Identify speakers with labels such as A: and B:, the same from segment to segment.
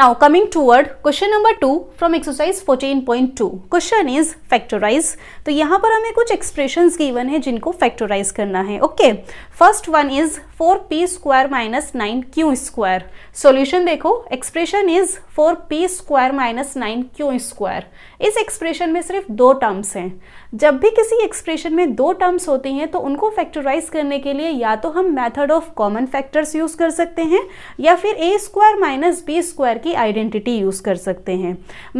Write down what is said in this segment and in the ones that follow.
A: Now coming toward question number two from exercise 14.2 question is factorize तो यहाँ पर हमें कुछ एक्सप्रेशंस गिवन है जिनको फैक्टोराइज करना है okay first one is 4p P square minus nine Q square solution देखो expression is 4p P square minus nine Q square इस एक्सप्रेशन में सिर्फ दो टर्म्स हैं जब भी किसी एक्सप्रेशन में दो टर्म्स होते हैं तो उनको फैक्टराइज करने के लिए या तो हम method of common factors use कर सकते हैं या फिर A square minus B square की आइडेंटिटी यूज़ कर सकते हैं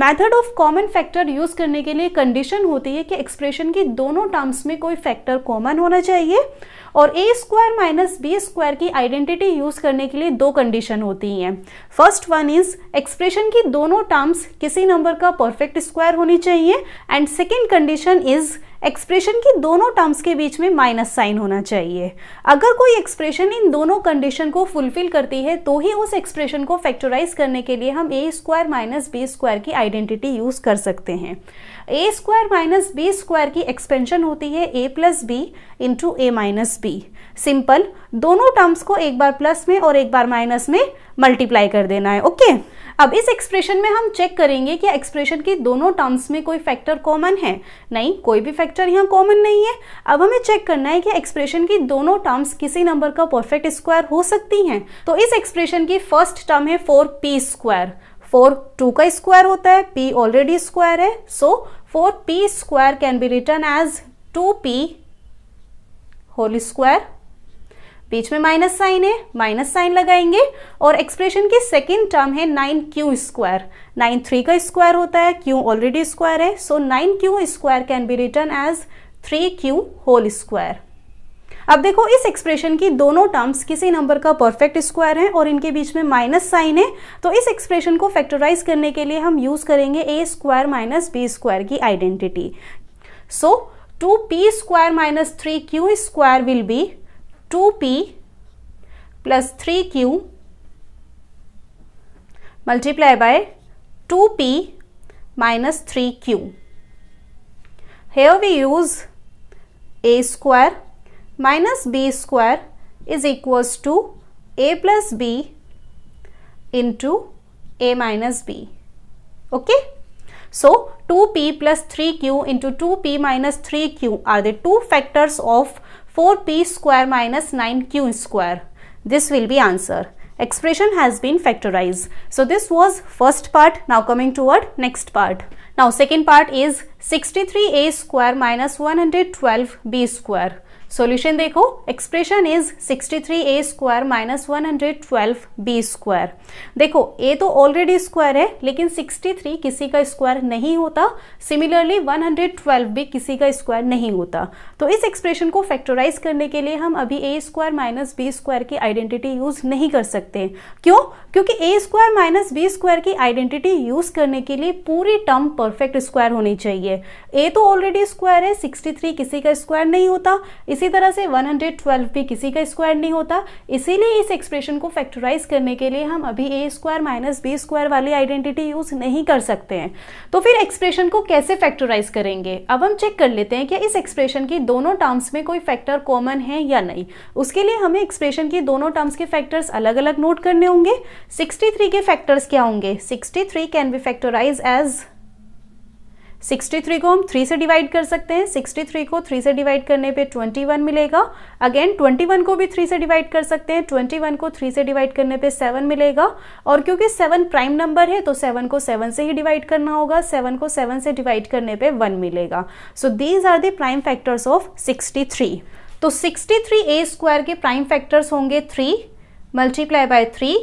A: method of common factor use करने के लिए कंडीशन होती है कि एक्सप्रेशन की दोनों टर्म्स में कोई फैक्टर कॉमन होना चाहिए और A square minus B square की आइडेंटिटी यूज करने के लिए दो कंडीशन होती हैं फर्स्ट वन इज एक्सप्रेशन की दोनों टर्म्स किसी नंबर का परफेक्ट स्क्वायर होनी चाहिए and second condition is expression की दोनों टर्म्स के बीच में माइनस साइन होना चाहिए अगर कोई एक्सप्रेशन इन दोनों कंडीशन को फुलफिल करती है तो ही उस एक्सप्रेशन को फैक्टराइज करने के लिए हम ए स्क्वायर माइनस बी स्क्वायर की आइडेंटिटी यूज़ कर सकते हैं A square minus B square की एक्सपेंशन होती है A plus B into A minus B simple दोनों टर्म्स को एक बार प्लस में और एक बार माइनस में मल्टीप्लाई कर देना है ओके okay? अब इस एक्सप्रेशन में हम चेक करेंगे कि एक्सप्रेशन की दोनों टर्म्स में कोई फैक्टर कॉमन है नहीं कोई भी फैक्टर यहाँ कॉमन नहीं है अब हमें चेक करना है कि एक्सप्रेशन की दोनों टर्म्स किसी नंबर का परफेक्ट स्क्वायर हो सकती हैं तो इस एक्सप्रेशन की फर्स्ट टर्म है four P square four two का स्क्वायर होता है पी ऑलरेडी स्क्वायर है so four P square can be written as two P whole square बीच में माइनस साइन है माइनस साइन लगाएंगे और एक्सप्रेशन की सेकेंड टर्म है nine Q square nine three का स्क्वायर होता है क्यू ऑलरेडी स्क्वायर है so nine Q square can be written as three Q whole square अब देखो इस एक्सप्रेशन की दोनों टर्म्स किसी नंबर का परफेक्ट स्क्वायर है और इनके बीच में माइनस साइन है तो इस एक्सप्रेशन को फैक्टराइज करने के लिए हम यूज करेंगे A square minus B square की identity so two P square minus three Q square will be 2p plus 3q multiply by 2p minus 3q. Here we use a square minus b square is equals to a plus b into a minus b. Okay. So, 2p plus 3q into 2p minus 3q are the two factors of 4p square minus 9q square. This will be answer. Expression has been factorized. So this was first part. Now coming toward next part. Now second part is 63a square minus 112b square. Solution देखो expression is 63 A square minus one B square देखो A तो already square है लेकिन 63 किसी का square नहीं होता similarly 112 भी किसी का स्क्वायर नहीं होता तो इस एक्सप्रेशन को फैक्टराइज करने के लिए हम अभी A square minus B square की आइडेंटिटी यूज नहीं कर सकते क्यों क्योंकि A square minus B square की आइडेंटिटी यूज करने के लिए पूरी टर्म परफेक्ट स्क्वायर होनी चाहिए ए तो ऑलरेडी स्क्वायर है 63 किसी का स्क्वायर नहीं होता इसी तरह से 112 भी किसी का स्क्वायर नहीं होता इसीलिए इस एक्सप्रेशन को फैक्टराइज करने के लिए हम अभी A square minus B square वाली आइडेंटिटी यूज नहीं कर सकते हैं तो फिर एक्सप्रेशन को कैसे फैक्टराइज करेंगे अब हम चेक कर लेते हैं कि इस एक्सप्रेशन की दोनों टर्म्स में कोई फैक्टर कॉमन है या नहीं उसके लिए हमें एक्सप्रेशन की दोनों टर्म्स के फैक्टर्स अलग अलग नोट करने होंगे सिक्सटी के फैक्टर्स क्या होंगे sixty can be factorize as 63 को हम 3 से डिवाइड कर सकते हैं 63 को 3 से डिवाइड करने पे 21 मिलेगा अगेन 21 को भी 3 से डिवाइड कर सकते हैं 21 को 3 से डिवाइड करने पे 7 मिलेगा और क्योंकि 7 प्राइम नंबर है तो 7 को 7 से ही डिवाइड करना होगा 7 को 7 से डिवाइड करने पे 1 मिलेगा so these are the prime factors of 63 तो 63 ए स्क्वायर के प्राइम फैक्टर्स होंगे three multiply by three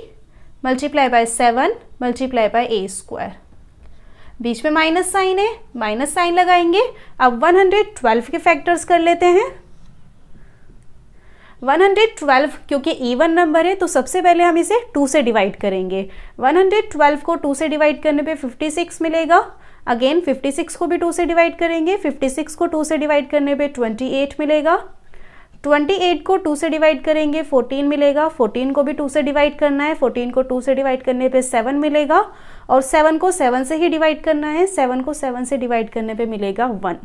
A: multiply by seven multiply by A square बीच में माइनस साइन है माइनस साइन लगाएंगे अब 112 के फैक्टर्स कर लेते हैं 112 क्योंकि इवन नंबर है तो सबसे पहले हम इसे 2 से डिवाइड करेंगे 112 को 2 से डिवाइड करने पे 56 मिलेगा अगेन 56 को भी 2 से डिवाइड करेंगे 56 को 2 से डिवाइड करने पे 28 मिलेगा 28 को 2 से डिवाइड करेंगे 14 मिलेगा 14 को भी 2 से डिवाइड करना है 14 को 2 से डिवाइड करने पे 7 मिलेगा और सेवन को सेवन से ही डिवाइड करना है सेवन को सेवन से डिवाइड करने पे मिलेगा one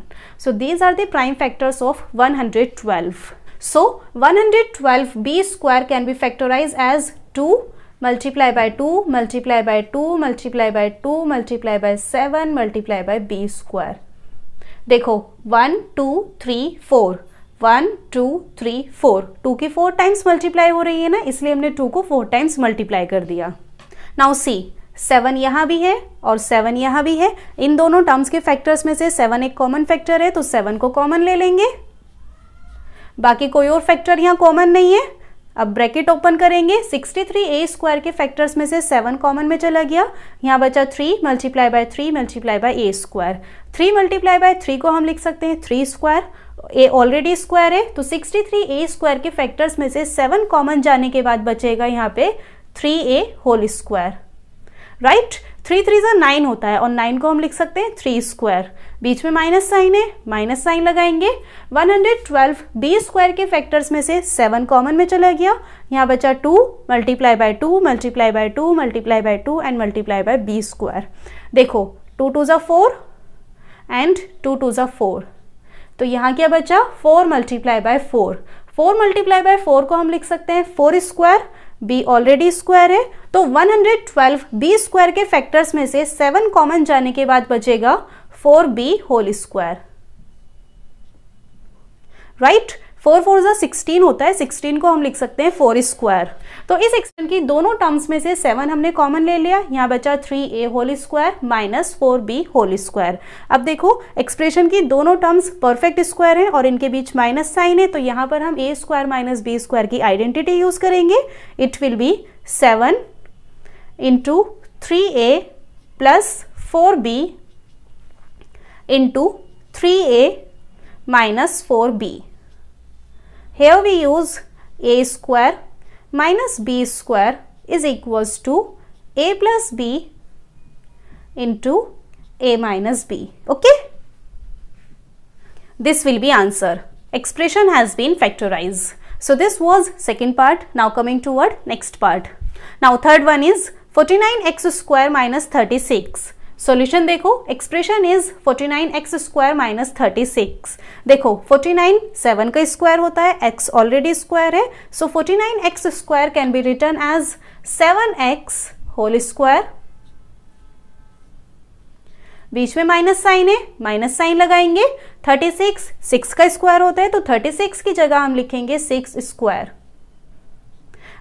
A: so these are the prime factors of 112 so 112 B square can be factorize as two multiply by two multiply by two multiply by two multiply by seven multiply by B square देखो one two three four one two three four two की four times multiply हो रही है ना इसलिए हमने to को four times multiply कर दिया नाउ सी सेवन यहाँ भी है और सेवन यहाँ भी है इन दोनों टर्म्स के फैक्टर्स में से सेवन एक कॉमन फैक्टर है तो सेवन को कॉमन ले लेंगे बाकी कोई और फैक्टर यहाँ कॉमन नहीं है अब ब्रैकेट ओपन करेंगे 63 ए स्क्वायर के फैक्टर्स में से सेवन कॉमन में चला गया यहाँ बचा three multiply by three multiply by A square three multiply by three को हम लिख सकते हैं three square A already square है तो 63 ए स्क्वायर के फैक्टर्स में से सेवन कॉमन जाने के बाद बचेगा यहाँ पे थ्री ए whole square right three three जो नाइन होता है और नाइन को हम लिख सकते हैं थ्री स्क्वायर बीच में माइनस साइन है माइनस साइन लगाएंगे 112 बी स्क्वायर के फैक्टर्स में से सेवन कॉमन में चला गया यहाँ बचा two multiply by two multiply by two multiply by two and multiply by B square देखो टू टू जो फोर एंड टू टू जो फोर तो यहाँ क्या बचा four multiply by four four multiply by four को हम लिख सकते हैं four square b already square है तो 112 बी स्क्वायर के फैक्टर्स में से सेवन कॉमन जाने के बाद बचेगा four b whole square right four four जो सिक्सटीन होता है सिक्सटीन को हम लिख सकते हैं फोर स्क्वायर तो इस एक्सटेंशन की दोनों टर्म्स में से सेवन हमने कॉमन ले लिया यहाँ बचा थ्री ए whole square minus four b whole square अब देखो एक्सप्रेशन की दोनों टर्म्स परफेक्ट स्क्वायर हैं और इनके बीच माइनस साइन है तो यहाँ पर हम ए स्क्वायर माइनस बी स्क्वायर की आइडेंटिटी यूज़ करेंगे it will be seven into three a plus four b into three a minus four b Here we use a square minus b square is equals to a plus b into a minus b. Okay. This will be answer. Expression has been factorized. So this was second part. Now coming toward next part. Now third one is 49x square minus 36. Solution देखो expression is 49x x square minus thirty देखो 49 7 का square होता है x already square है so forty 49x x square can be written as 7x whole square बीच में minus sign है minus sign लगाएंगे 36 6 का स्क्वायर होता है तो 36 की जगह हम लिखेंगे 6 स्क्वायर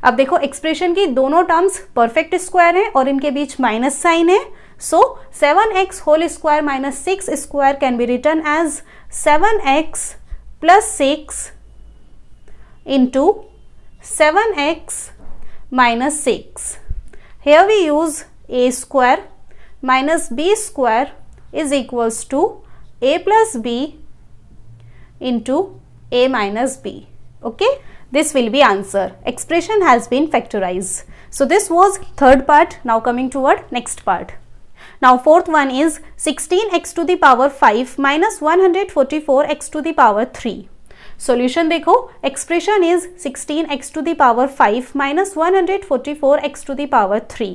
A: अब देखो एक्सप्रेशन की दोनों टर्म्स परफेक्ट स्क्वायर हैं और इनके बीच माइनस साइन है So 7x whole square minus 6 square can be written as 7x plus 6 into 7x minus 6. Here we use a square minus b square is equals to a plus b into a minus b. Okay this will be answer. Expression has been factorized. So this was third part. Now coming toward next part. Now fourth one is 16x to the power 5 minus 144x to the power 3. Solution देखो expression is 16 x to the power five minus one hundred forty four x to the power three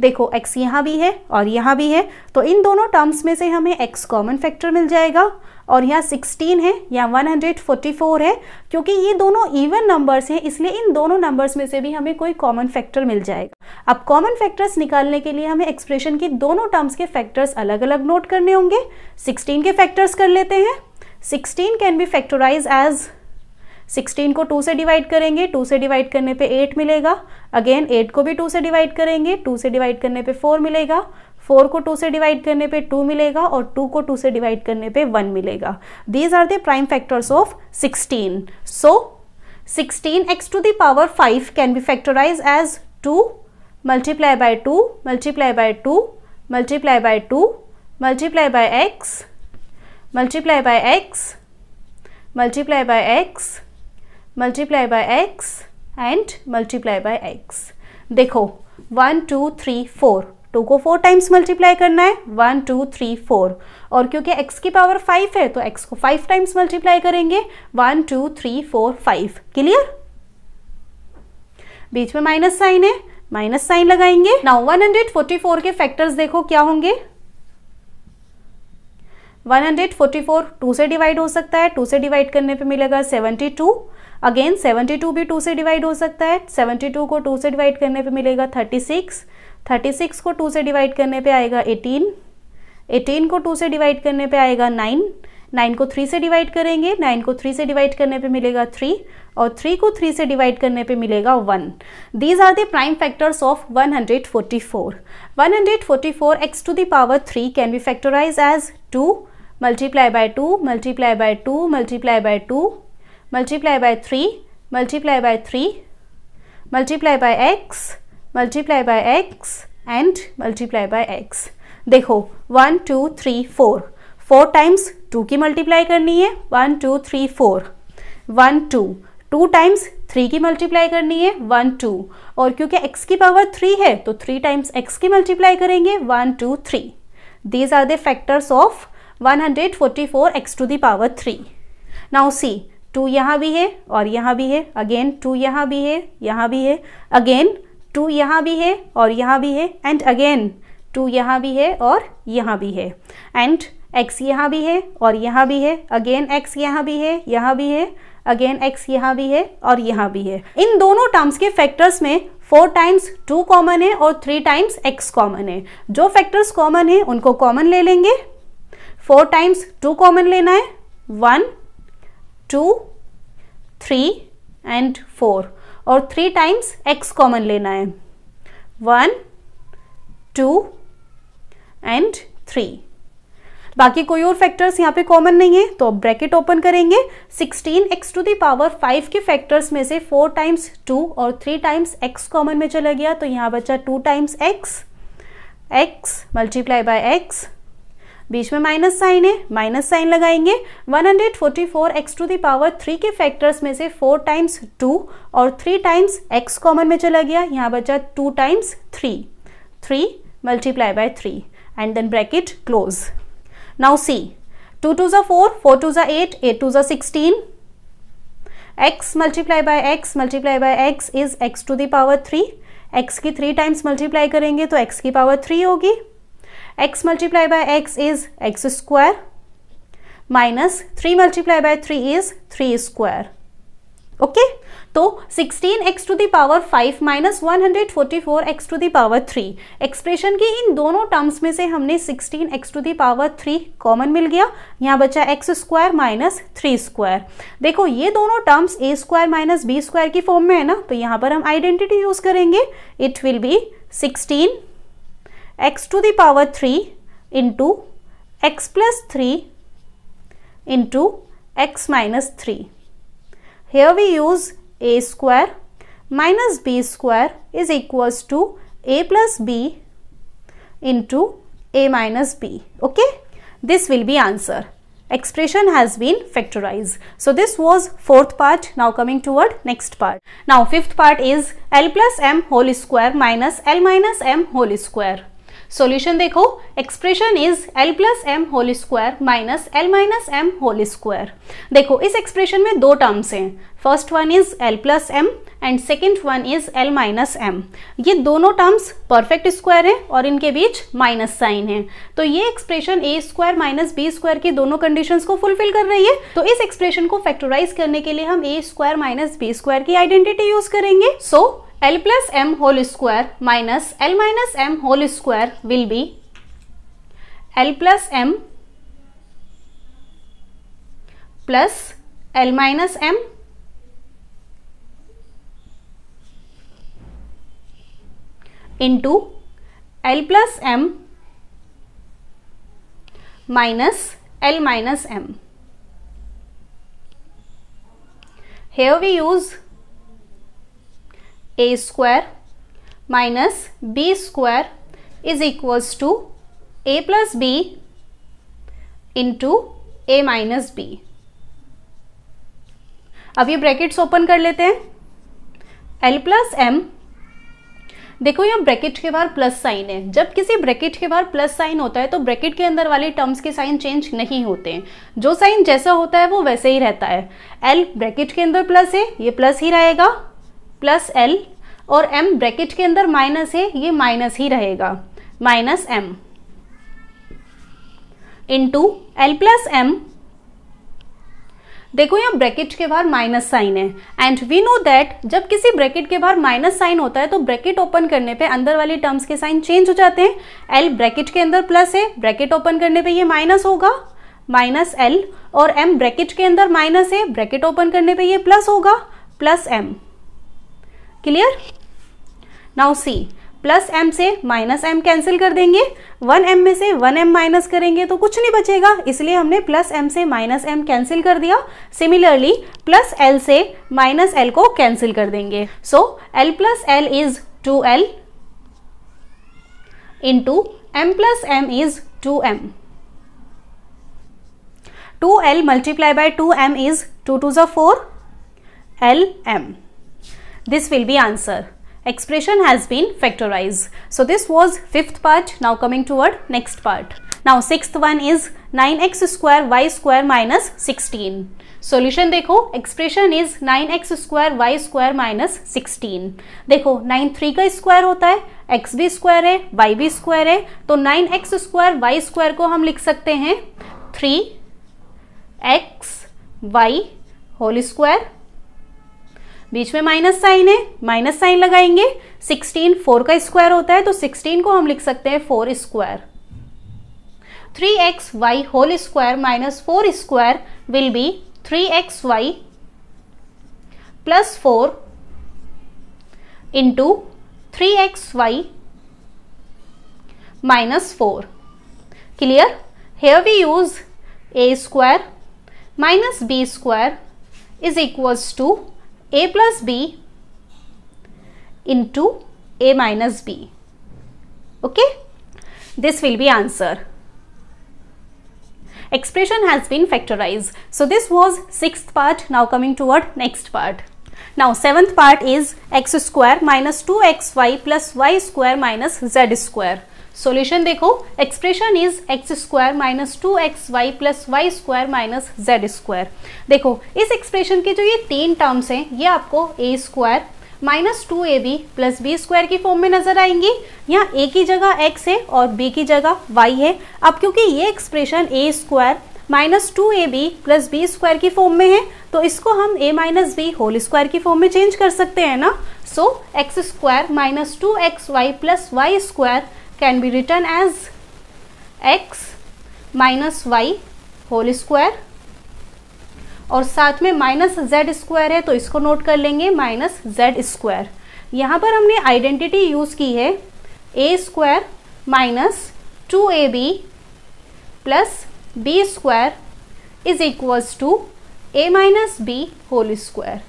A: देखो x यहाँ भी है और यहाँ भी है तो इन दोनों टर्म्स में से हमें एक्स कॉमन फैक्टर मिल जाएगा और यहाँ 16 है यहाँ 144 है क्योंकि ये दोनों इवन नंबर्स हैं इसलिए इन दोनों नंबर्स में से भी हमें कोई कॉमन फैक्टर मिल जाएगा अब कॉमन फैक्टर्स निकालने के लिए हमें एक्सप्रेशन की दोनों टर्म्स के फैक्टर्स अलग अलग नोट करने होंगे 16 के फैक्टर्स कर लेते हैं sixteen can be factorise as sixteen को टू से डिवाइड करेंगे टू से डिवाइड करने पे एट मिलेगा अगेन एट को भी टू से डिवाइड करेंगे टू से डिवाइड करने पे फोर मिलेगा फोर को टू से डिवाइड करने पे टू मिलेगा और टू को टू से डिवाइड करने पे वन मिलेगा these are the prime factors of sixteen so sixteen x to the power five can be factorise as two multiply by two multiply by two multiply by two multiply by x multiply by x multiply by x multiply by x and multiply by x देखो one two three four two को four times multiply करना है one two three four और क्योंकि x की power five है तो x को फाइव टाइम्स मल्टीप्लाई करेंगे one two three four five clear बीच में माइनस साइन है माइनस साइन लगाएंगे now one hundred forty four के फैक्टर्स देखो क्या होंगे 144 टू से डिवाइड हो सकता है टू से डिवाइड करने पे मिलेगा 72 अगेन 72 भी टू से डिवाइड हो सकता है 72 को टू से डिवाइड करने पे मिलेगा 36 36 को टू से डिवाइड करने पे आएगा 18 18 को टू से डिवाइड करने पे आएगा 9 9 को थ्री से डिवाइड करेंगे 9 को थ्री से डिवाइड करने पे मिलेगा 3 और 3 को थ्री से डिवाइड करने पे मिलेगा 1 these are the prime factors of 144 144 x to the power three 3 can be factorise as 2 multiply by two multiply by two multiply by two multiply by three multiply by three multiply by x multiply by x and multiply by x देखो one two three four four times two की multiply करनी है one two three four one two two times three की multiply करनी है one to और क्योंकि x की पावर थ्री है तो थ्री टाइम्स एक्स की मल्टीप्लाई करेंगे one two three these are the factors of 144 x to the power three now see two यहाँ भी है और यहाँ भी है अगेन टू यहाँ भी है यहाँ भी है अगेन टू यहाँ भी है और यहाँ भी है एंड अगेन टू यहाँ भी है और यहाँ भी है एंड एक्स यहाँ भी है और यहाँ भी है अगेन एक्स यहाँ भी है यहाँ भी है अगेन एक्स यहाँ भी है और यहाँ भी है इन दोनों टर्म्स के फैक्टर्स में फोर टाइम्स टू कॉमन है और थ्री टाइम्स एक्स कॉमन है जो फैक्टर्स कॉमन है उनको कॉमन ले लेंगे फोर टाइम्स टू कॉमन लेना है one two three and four और थ्री टाइम्स एक्स कॉमन लेना है वन टू एंड थ्री बाकी कोई और फैक्टर्स यहाँ पे कॉमन नहीं है तो अब ब्रैकेट ओपन करेंगे 16 एक्स टू दावर फाइव के फैक्टर्स में से फोर टाइम्स टू और थ्री टाइम्स एक्स कॉमन में चला गया तो यहाँ बचा two times x x multiply by x बीच में माइनस साइन है माइनस साइन लगाएंगे 144 एक्स टू दावर थ्री के फैक्टर्स में से फोर टाइम्स टू और थ्री टाइम्स एक्स कॉमन में चला गया यहाँ बचा two times three three multiply by three and then bracket close now see two two ज़ा फोर फोर टू ज़ा एट एट टू ज़ा sixteen x multiply by x multiply by x is x to the power three x की three times multiply करेंगे तो x की power three होगी x multiplied by x is x square minus 3 multiplied by 3 is 3 square. Okay okay? तो 16x x to the power 5 minus 144 x to the power 3 expression की इन दोनों terms में से हमने 16x x to power 3 common मिल गया यहाँ बचा x square minus three square देखो ये दोनों terms a square minus B square की फॉर्म में है ना तो यहाँ पर हम आइडेंटिटी यूज़ करेंगे it will be sixteen x to the power 3 into x plus 3 into x minus 3. Here we use a square minus b square is equals to a plus b into a minus b. Okay. This will be answer. Expression has been factorized. So this was fourth part. Now coming toward next part. Now fifth part is l plus m whole square minus l minus m whole square. Solution देखो expression is l plus m whole square minus l minus m whole square देखो इस expression में दो terms हैं first one is l plus m and second one is l minus m ये दोनों terms perfect square हैं और इनके बीच माइनस साइन है तो ये expression a square minus B square की दोनों कंडीशंस को फुलफिल कर रही है तो इस एक्सप्रेशन को फैक्टराइज करने के लिए हम ए स्क्वायर माइनस बी स्क्वायर की आइडेंटिटी यूज करेंगे so so, L plus m whole square minus L minus m whole square will be L plus m plus L minus m into L plus m minus L minus m. Here we use a square minus B square is equals to a plus B into A minus b अब ये brackets open कर लेते हैं L plus m देखो यहाँ bracket के बाहर plus sign है जब किसी ब्रैकेट के बाहर प्लस साइन होता है तो ब्रैकेट के अंदर वाले टर्म्स के साइन चेंज नहीं होते हैं जो साइन जैसा होता है वो वैसे ही रहता है एल ब्रैकेट के अंदर प्लस है ये प्लस ही रहेगा प्लस एल और एम ब्रैकेट के अंदर माइनस है ये माइनस ही रहेगा minus m into l plus m देखो यहाँ ब्रैकेट के बाहर माइनस साइन है एंड वी नो दैट जब किसी ब्रैकेट के बाहर माइनस साइन होता है तो ब्रैकेट ओपन करने पे अंदर वाले टर्म्स के साइन चेंज हो जाते हैं एल ब्रैकेट के अंदर प्लस है ब्रैकेट ओपन करने पे ये माइनस होगा माइनस एल और एम ब्रैकेट के अंदर माइनस है ब्रैकेट ओपन करने पे ये प्लस होगा plus m clear now see plus m से माइनस एम कैंसिल कर देंगे वन एम में से वन एम माइनस करेंगे तो कुछ नहीं बचेगा इसलिए हमने प्लस एम से माइनस एम कैंसिल कर दिया सिमिलरली प्लस एल से माइनस एल को कैंसिल कर देंगे so l plus l is two l into m plus m is two m two l multiply by two m is two two जो four l m this will be answer expression has been factorized so this was fifth part now coming toward next part now sixth one is 9x square y square minus 16 solution dekho expression is 9x square y square minus 16 dekho 9 3 ka square hota hai x भी square है y भी square है तो 9x x square Y square को हम लिख सकते हैं 3 x y होल स्क्वायर बीच में माइनस साइन है माइनस साइन लगाएंगे सिक्सटीन फोर का स्क्वायर होता है तो सिक्सटीन को हम लिख सकते हैं four square three x y whole square minus four square will be three x y plus four into three x y minus four clear here we use a square minus B square is equals to a plus b into a minus b. Okay, this will be answer. Expression has been factorized. So this was sixth part. Now coming toward next part. Now seventh part is x square minus 2xy plus y square minus z square. Solution देखो expression is x square minus two x y plus y square minus z square देखो इस expression के जो ये तीन terms हैं ये आपको a square minus two a b plus b square की फॉर्म में नजर आएंगी यहाँ ए की जगह एक्स है और बी की जगह वाई है अब क्योंकि ये expression a square minus two a b plus b square की फॉर्म में है तो इसको हम a minus b whole square की फॉर्म में चेंज कर सकते हैं ना so x square minus two x y plus y square can be written as x minus y whole square और साथ में माइनस जेड स्क्वायर है तो इसको नोट कर लेंगे माइनस जेड स्क्वायर यहाँ पर हमने आइडेंटिटी यूज़ की है a square minus two a b plus b square is equals to a minus b whole square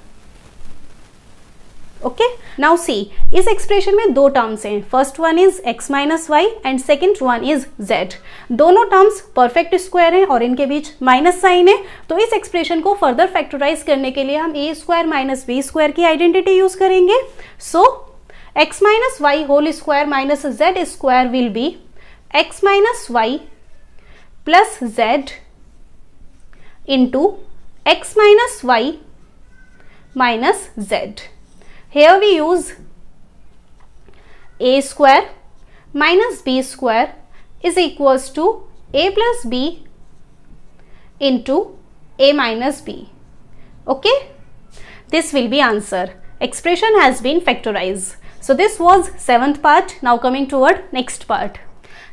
A: okay now see इस एक्सप्रेशन में दो टर्म्स हैं first one is x minus y and second one is z दोनों terms perfect square हैं और इनके बीच minus sign है तो इस एक्सप्रेशन को फर्दर फैक्टराइज करने के लिए हम ए स्क्वायर माइनस बी स्क्वायर की आइडेंटिटी यूज करेंगे so x minus y whole square minus z square will be x minus y plus z into x minus y minus z Here we use a square minus b square is equals to a plus b into a minus b. Okay. This will be answer. Expression has been factorized. So this was seventh part. Now coming toward next part.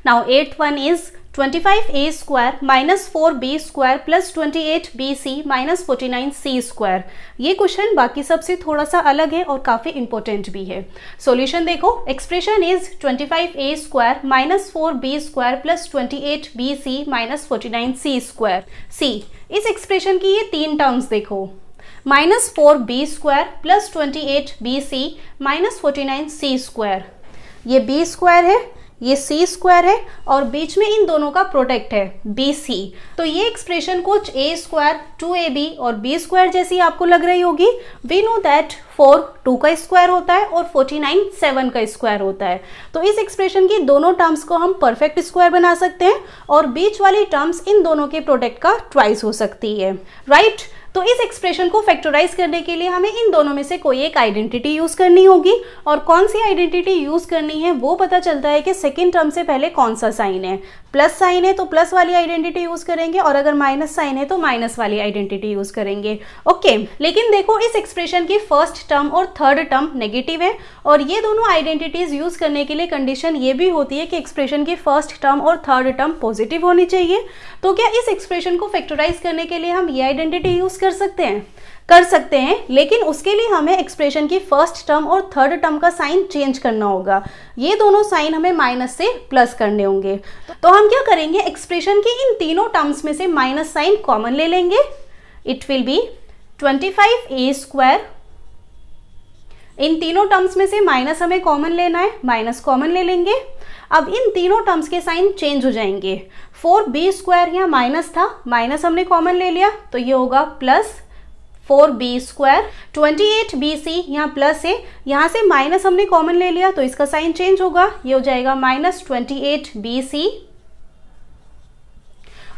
A: Now eighth one is twenty five a square minus four b square plus twenty eight b c minus forty nine c square ये question बाकी सबसे थोड़ा सा अलग है और काफ़ी important भी है सॉल्यूशन देखो expression is twenty five a square minus four b square plus twenty eight b c minus forty nine c square see इस एक्सप्रेशन की ये तीन टर्म्स देखो minus four b square plus twenty eight b c minus forty nine c square ये b square है ये सी square है और बीच में इन दोनों का प्रोडक्ट है बी सी तो ये एक्सप्रेशन कुछ a square two a b और बी स्क्वायर जैसी आपको लग रही होगी we know that four two का स्क्वायर होता है और फोर्टी नाइन सेवन का स्क्वायर होता है तो इस एक्सप्रेशन की दोनों टर्म्स को हम परफेक्ट स्क्वायर बना सकते हैं और बीच वाली टर्म्स इन दोनों के प्रोडक्ट का ट्वाइस हो सकती है राइट right? तो इस एक्सप्रेशन को फैक्टराइज करने के लिए हमें इन दोनों में से कोई एक आइडेंटिटी यूज़ करनी होगी और कौन सी आइडेंटिटी यूज़ करनी है वो पता चलता है कि सेकेंड टर्म से पहले कौन सा साइन है प्लस साइन है तो प्लस वाली आइडेंटिटी यूज़ करेंगे और अगर माइनस साइन है तो माइनस वाली आइडेंटिटी यूज़ करेंगे ओके लेकिन देखो इस एक्सप्रेशन की फर्स्ट टर्म और थर्ड टर्म नेगेटिव है और ये दोनों आइडेंटिटीज़ यूज़ करने के लिए कंडीशन ये भी होती है कि एक्सप्रेशन की फर्स्ट टर्म और थर्ड टर्म पॉजिटिव होनी चाहिए तो क्या इस एक्सप्रेशन को फैक्टराइज करने के लिए हम ये आइडेंटिटी यूज़ कर सकते हैं कर सकते हैं लेकिन उसके लिए हमें एक्सप्रेशन की फर्स्ट टर्म और थर्ड टर्म का साइन चेंज करना होगा ये दोनों साइन हमें माइनस से प्लस करने होंगे तो हम क्या करेंगे एक्सप्रेशन के इन तीनों टर्म्स में से माइनस साइन कॉमन ले लेंगे it will be twenty five a square इन तीनों टर्म्स में से माइनस हमें कॉमन लेना है माइनस कॉमन ले लेंगे अब इन तीनों टर्म्स के साइन चेंज हो जाएंगे फोर बी स्क्वायर यहाँ माइनस था माइनस हमने कॉमन ले लिया तो ये होगा plus four b square twenty eight b c यहाँ प्लस है यहाँ से माइनस हमने कॉमन ले लिया तो इसका साइन चेंज होगा ये हो जाएगा minus twenty eight b c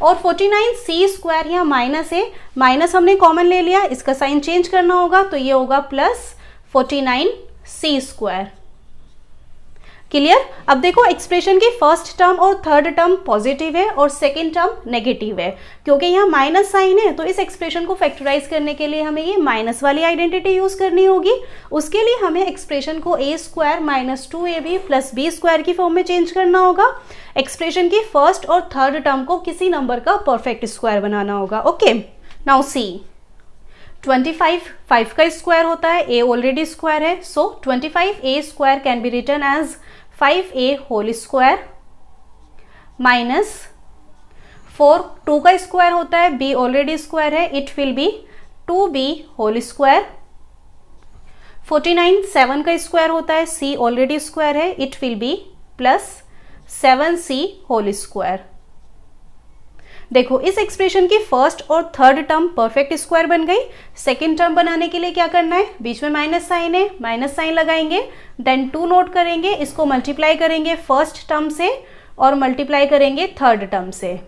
A: और फोर्टी नाइन सी स्क्वायर यहाँ माइनस है माइनस हमने कॉमन ले लिया इसका साइन चेंज करना होगा तो ये होगा plus forty nine c square clear अब देखो एक्सप्रेशन की फर्स्ट टर्म और थर्ड टर्म पॉजिटिव है और सेकेंड टर्म नेगेटिव है क्योंकि यहाँ माइनस साइन है तो इस एक्सप्रेशन को फैक्टराइज करने के लिए हमें ये माइनस वाली आइडेंटिटी यूज करनी होगी उसके लिए हमें एक्सप्रेशन को a square minus two a b plus b square की फॉर्म में चेंज करना होगा एक्सप्रेशन की फर्स्ट और थर्ड टर्म को किसी नंबर का परफेक्ट स्क्वायर बनाना होगा ओके नाउ सी 25 5 का स्क्वायर होता है a ऑलरेडी स्क्वायर है so so 25 a square can be written as five a whole square minus four two का स्क्वायर होता है बी ऑलरेडी स्क्वायर है it will be two b whole square forty nine seven का square होता है c already square है it will be plus seven c whole square देखो इस एक्सप्रेशन की फर्स्ट और थर्ड टर्म परफेक्ट स्क्वायर बन गई सेकेंड टर्म बनाने के लिए क्या करना है बीच में माइनस साइन है माइनस साइन लगाएंगे देन टू नोट करेंगे इसको मल्टीप्लाई करेंगे फर्स्ट टर्म से और मल्टीप्लाई करेंगे थर्ड टर्म से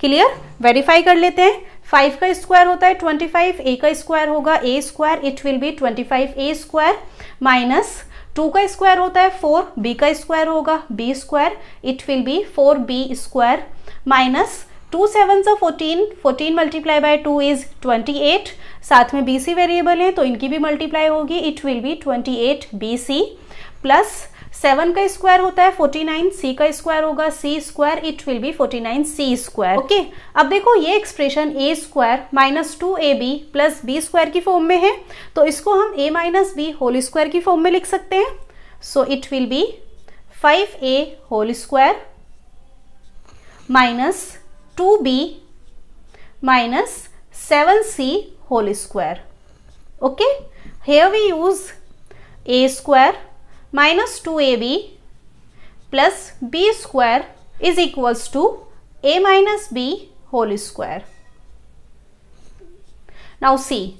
A: क्लियर वेरीफाई कर लेते हैं फाइव का स्क्वायर होता है ट्वेंटी फाइव ए का स्क्वायर होगा a square it will be twenty five a square minus two का स्क्वायर होता है फोर बी का स्क्वायर होगा b square it will be four b square minus two seven सा fourteen fourteen multiply by two is twenty eight साथ में B C variable है तो इनकी भी मल्टीप्लाई होगी it will be twenty eight b c plus seven का square होता है फोर्टी नाइन सी का स्क्वायर होगा c square it will be forty nine c square okay अब देखो ये expression a square minus two a b plus b square की form में है तो इसको हम a minus b whole square की फॉर्म में लिख सकते हैं so it will be five a whole square minus 2b minus 7c whole square. Okay. Here we use a square minus 2ab plus b square is equals to a minus b whole square. Now see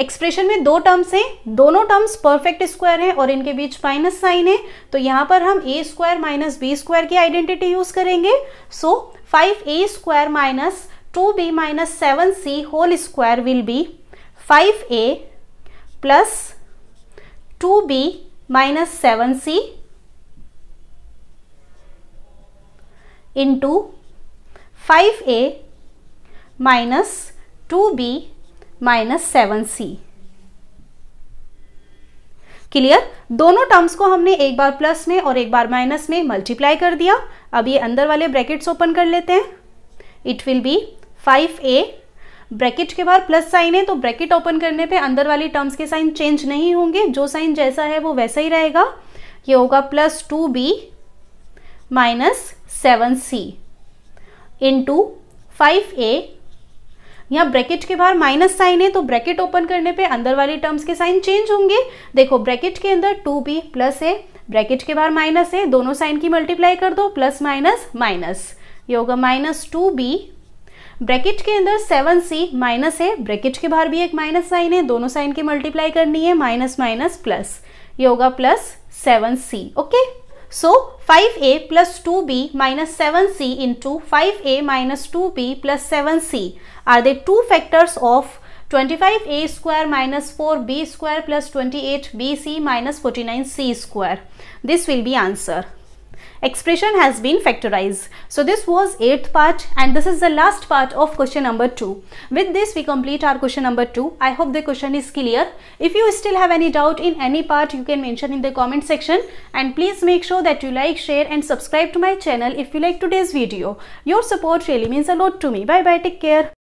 A: expression में दो terms हैं दोनों terms perfect square हैं और इनके बीच minus sign है तो यहाँ पर हम ए स्क्वायर माइनस बी स्क्वायर की आइडेंटिटी यूज करेंगे so five a square minus two b minus seven c whole square will be five a plus two b minus seven c into five a minus two b minus seven c clear दोनों terms को हमने एक बार plus में और एक बार minus में multiply कर दिया अब ये अंदर वाले ब्रैकेट्स ओपन कर लेते हैं it will be five a bracket के बाद प्लस साइन है तो ब्रैकेट ओपन करने पे अंदर वाली टर्म्स के साइन चेंज नहीं होंगे जो साइन जैसा है वो वैसा ही रहेगा ये होगा plus two b minus seven c into five a यहाँ ब्रैकेट के बाहर माइनस साइन है तो ब्रैकेट ओपन करने पे अंदर वाले टर्म्स के साइन चेंज होंगे देखो ब्रैकेट के अंदर टू बी प्लस है ब्रैकेट के बाहर माइनस है दोनों साइन की मल्टीप्लाई कर दो प्लस माइनस माइनस ये होगा माइनस टू बी ब्रैकेट के अंदर सेवन सी माइनस है ब्रैकेट के बाहर भी एक माइनस साइन है दोनों साइन की मल्टीप्लाई करनी है माइनस माइनस प्लस ये होगा plus seven c okay So 5a plus 2b minus 7c into 5a minus 2b plus 7c are the two factors of 25a square minus 4b square plus 28bc minus 49c square. This will be answer expression has been factorized. So this was eighth part and this is the last part of question number 2. With this we complete our question number 2. I hope the question is clear. If you still have any doubt in any part you can mention in the comment section and please make sure that you like, share and subscribe to my channel if you like today's video. Your support really means a lot to me. Bye bye take care.